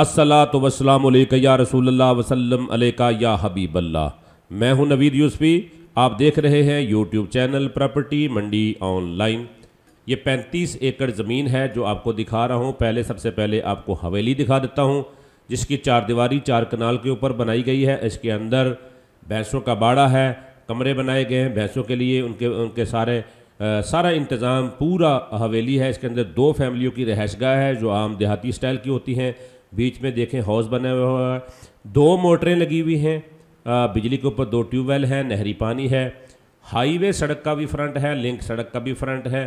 असला तो वसलाम या रसूल वसलम अलैका या हबीबल्ला मैं हूं नवीद यूसफ़ी आप देख रहे हैं YouTube channel property Mandi online ये 35 एकड़ ज़मीन है जो आपको दिखा रहा हूं पहले सबसे पहले आपको हवेली दिखा देता हूं जिसकी चार दीवारी चार कनाल के ऊपर बनाई गई है इसके अंदर भैंसों का बाड़ा है कमरे बनाए गए हैं भैंसों के लिए उनके उनके सारे आ, सारा इंतज़ाम पूरा हवेली है इसके अंदर दो फैमिलियों की रहशगाह है जो आम देहाती स्टाइल की होती हैं बीच में देखें हाउस बना हुआ है दो मोटरें लगी हुई हैं बिजली के ऊपर दो ट्यूबवेल हैं नहरी पानी है हाईवे सड़क का भी फ्रंट है लिंक सड़क का भी फ्रंट है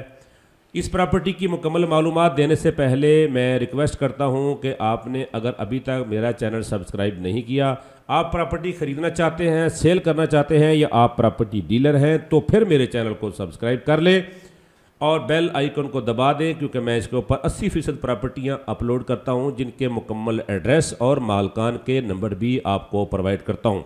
इस प्रॉपर्टी की मुकम्मल मालूम देने से पहले मैं रिक्वेस्ट करता हूं कि आपने अगर अभी तक मेरा चैनल सब्सक्राइब नहीं किया आप प्रॉपर्टी ख़रीदना चाहते हैं सेल करना चाहते हैं या आप प्रॉपर्टी डीलर हैं तो फिर मेरे चैनल को सब्सक्राइब कर लें और बेल आइकन को दबा दें क्योंकि मैं इसके ऊपर 80 फ़ीसद प्रॉपर्टियाँ अपलोड करता हूँ जिनके मुकम्मल एड्रेस और मालकान के नंबर भी आपको प्रोवाइड करता हूँ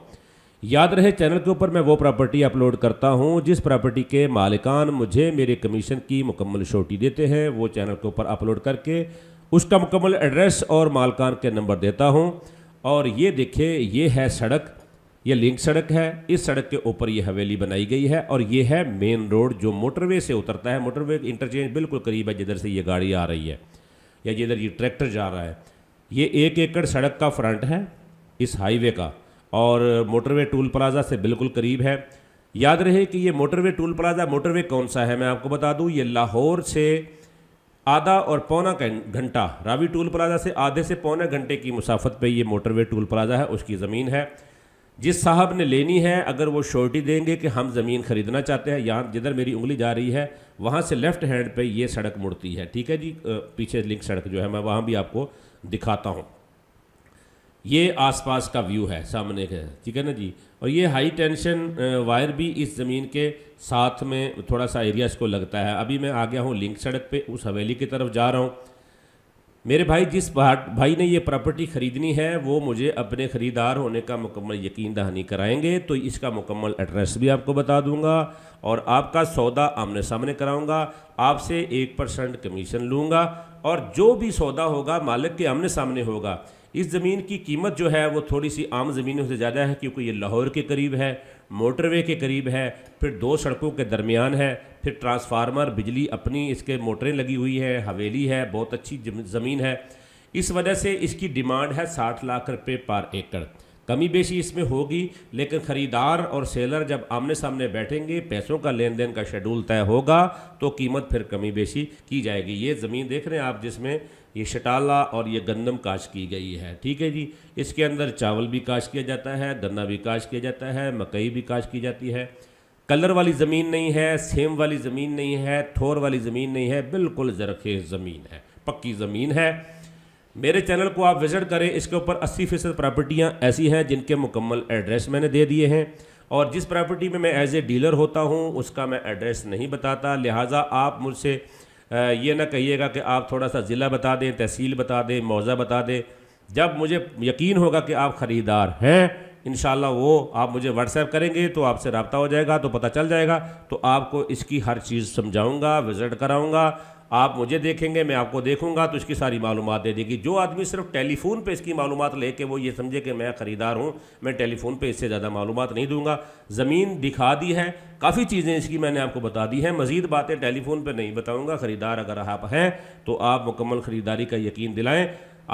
याद रहे चैनल के ऊपर मैं वो प्रॉपर्टी अपलोड करता हूँ जिस प्रॉपर्टी के मालिकान मुझे मेरे कमीशन की मुकम्मल शोटी देते हैं वो चैनल के ऊपर अपलोड करके उसका मुकम्मल एड्रेस और मालकान के नंबर देता हूँ और ये देखे ये है सड़क ये लिंक सड़क है इस सड़क के ऊपर ये हवेली बनाई गई है और ये है मेन रोड जो मोटरवे से उतरता है मोटरवे इंटरचेंज बिल्कुल करीब है जिधर से ये गाड़ी आ रही है या जिधर ये ट्रैक्टर जा रहा है ये एक एकड़ सड़क का फ्रंट है इस हाईवे का और मोटरवे टूल प्लाजा से बिल्कुल करीब है याद रहे कि ये मोटरवे टूल प्लाजा मोटरवे कौन सा है मैं आपको बता दूं ये लाहौर से आधा और पौना घंटा रावी टूल प्लाजा से आधे से पौना घंटे की मुसाफत पे ये मोटरवे टूल प्लाजा है उसकी ज़मीन है जिस साहब ने लेनी है अगर वो शोर्टी देंगे कि हम ज़मीन ख़रीदना चाहते हैं यहाँ जिधर मेरी उंगली जा रही है वहाँ से लेफ़्ट हैंड पे ये सड़क मुड़ती है ठीक है जी पीछे लिंक सड़क जो है मैं वहाँ भी आपको दिखाता हूँ ये आसपास का व्यू है सामने का ठीक है ना जी और ये हाई टेंशन वायर भी इस ज़मीन के साथ में थोड़ा सा एरिया इसको लगता है अभी मैं आ गया हूँ लिंक सड़क पे उस हवेली की तरफ जा रहा हूँ मेरे भाई जिस भाई ने ये प्रॉपर्टी ख़रीदनी है वो मुझे अपने ख़रीदार होने का मुकम्मल यकीन दहानी कराएंगे तो इसका मुकम्मल एड्रेस भी आपको बता दूंगा और आपका सौदा आमने सामने कराऊंगा आपसे एक परसेंट कमीशन लूँगा और जो भी सौदा होगा मालिक के आमने सामने होगा इस ज़मीन की कीमत जो है वो थोड़ी सी आम ज़मीनों से ज़्यादा है क्योंकि ये लाहौर के करीब है मोटरवे के करीब है फिर दो सड़कों के दरमियान है फिर ट्रांसफार्मर बिजली अपनी इसके मोटरें लगी हुई हैं हवेली है बहुत अच्छी ज़मीन है इस वजह से इसकी डिमांड है साठ लाख रुपये पर एकड़ कमी बेशी इसमें होगी लेकिन ख़रीदार और सेलर जब आमने सामने बैठेंगे पैसों का लेन देन का शेड्यूल तय होगा तो कीमत फिर कमी बेशी की जाएगी ये ज़मीन देख रहे हैं आप जिसमें ये शटाला और ये गंदम काश की गई है ठीक है जी इसके अंदर चावल भी काश किया जाता है गन्ना भी काश किया जाता है मकई भी काश की जाती है कलर वाली ज़मीन नहीं है सेम वाली ज़मीन नहीं है थोर वाली ज़मीन नहीं है बिल्कुल जरखेज़ ज़मीन है पक्की ज़मीन है मेरे चैनल को आप विज़िट करें इसके ऊपर 80 फीसद प्रॉपर्टियाँ ऐसी हैं जिनके मुकम्मल एड्रेस मैंने दे दिए हैं और जिस प्रॉपर्टी में मैं एज ए डीलर होता हूँ उसका मैं एड्रेस नहीं बताता लिहाजा आप मुझसे ये ना कहिएगा कि आप थोड़ा सा ज़िला बता दें तहसील बता दें मौज़ा बता दें जब मुझे यकीन होगा कि आप ख़रीदार हैं इन वो आप मुझे व्हाट्सएप करेंगे तो आपसे रबता हो जाएगा तो पता चल जाएगा तो आपको इसकी हर चीज़ समझाऊँगा विज़िट कराऊँगा आप मुझे देखेंगे मैं आपको देखूंगा तो इसकी सारी मालूम दे देगी जो आदमी सिर्फ टेलीफोन पे इसकी मालूम लेके वो ये समझे कि मैं ख़रीदार हूँ मैं टेलीफोन पे इससे ज़्यादा मालूम नहीं दूंगा ज़मीन दिखा दी है काफ़ी चीज़ें इसकी मैंने आपको बता दी हैं मज़ीद बातें टेलीफोन पर नहीं बताऊँगा ख़रीदार अगर आप हैं तो आप मुकम्मल ख़रीदारी का यकीन दिलाएँ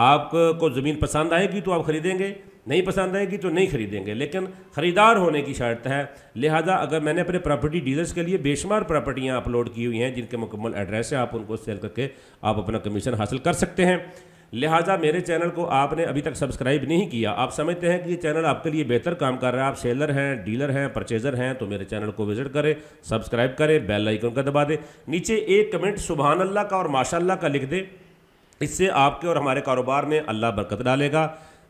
आपको ज़मीन पसंद आएगी तो आप ख़रीदेंगे नहीं पसंद आएगी तो नहीं खरीदेंगे लेकिन ख़रीदार होने की शर्त है लिहाजा अगर मैंने अपने प्रॉपर्टी डीलर्स के लिए बेशुमार प्रॉपर्टियाँ अपलोड की हुई हैं जिनके मुकम्मल एड्रेस है आप उनको सेल करके आप अपना कमीशन हासिल कर सकते हैं लिहाजा मेरे चैनल को आपने अभी तक सब्सक्राइब नहीं किया आप समझते हैं कि ये चैनल आपके लिए बेहतर काम कर रहा है आप सेलर हैं डीलर हैं परचेजर हैं तो मेरे चैनल को विजिट करें सब्सक्राइब करें बेल आइकन का दबा दें नीचे एक कमेंट सुबहान अल्लाह का और माशाल्लाह का लिख दें इससे आपके और हमारे कारोबार में अल्लाह बरकत डालेगा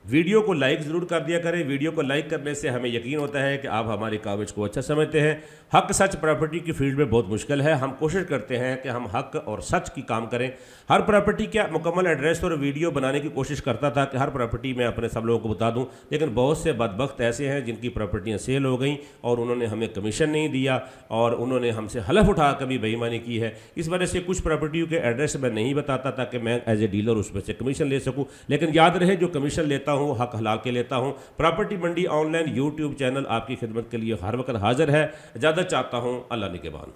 वीडियो को लाइक ज़रूर कर दिया करें वीडियो को लाइक करने से हमें यकीन होता है कि आप हमारे कागज़ को अच्छा समझते हैं हक सच प्रॉपर्टी की फील्ड में बहुत मुश्किल है हम कोशिश करते हैं कि हम हक और सच की काम करें हर प्रॉपर्टी का मुकम्मल एड्रेस और वीडियो बनाने की कोशिश करता था कि हर प्रॉपर्टी मैं अपने सब लोगों को बता दूँ लेकिन बहुत से बदबक ऐसे हैं जिनकी प्रॉपर्टियाँ सेल हो गई और उन्होंने हमें कमीशन नहीं दिया और उन्होंने हमसे हलफ उठा कर भी बेईमानी की है इस वजह से कुछ प्रॉपर्टियों के एड्रेस मैं नहीं बताता ताकि मैं एज ए डीलर उस पर से कमीशन ले सकूँ लेकिन याद रहे जो कमीशन लेता लेता हूँ हक हलाल के लेता हूँ property Mandi online YouTube channel आपकी खिदमत के लिए हर वक्त हाजिर है ज्यादा चाहता हूँ अल्लाह निगेबान